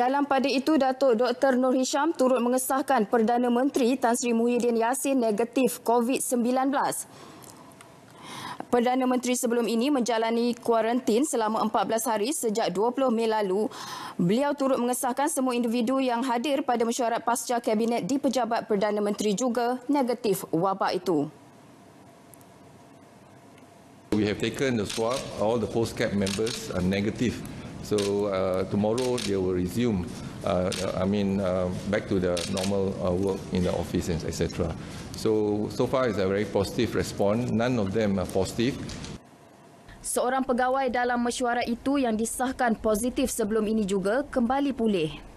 Dalam pada itu, Datuk Dr. Nur Hisham turut mengesahkan Perdana Menteri Tan Sri Muhyiddin Yassin negatif COVID-19. Perdana Menteri sebelum ini menjalani kuarantin selama 14 hari sejak 20 Mei lalu. Beliau turut mengesahkan semua individu yang hadir pada mesyuarat pasca kabinet di pejabat Perdana Menteri juga negatif wabak itu. We have taken the swab, all the post-cap members are negative. So uh, tomorrow they will resume. Uh, I mean, uh, back to the normal uh, work in the offices, etc. So so far is a very positive response. None of them are positive. Seorang pegawai dalam mesyuarat itu yang disahkan positif sebelum ini juga kembali pulih.